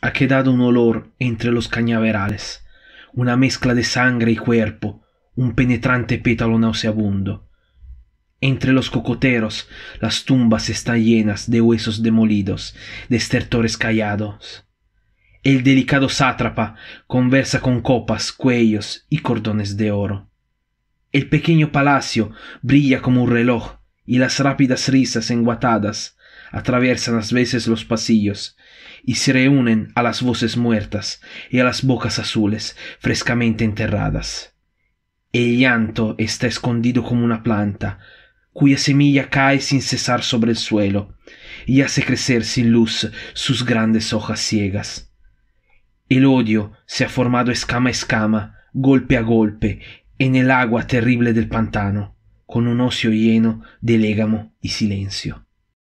Ha quedado un olor entre los cañaverales, una mezcla de sangre y cuerpo, un penetrante pétalo nauseabundo. Entre los cocoteros las tumbas están llenas de huesos demolidos, de estertores callados. El delicado sátrapa conversa con copas, cuellos y cordones de oro. El pequeño palacio brilla como un reloj y las rápidas risas enguatadas atraviesan a veces los pasillos y se reúnen a las voces muertas y a las bocas azules frescamente enterradas. El llanto está escondido como una planta, cuya semilla cae sin cesar sobre el suelo y hace crecer sin luz sus grandes hojas ciegas. El odio se ha formado escama a escama, golpe a golpe, en el agua terrible del pantano, con un ocio lleno de légamo y silencio.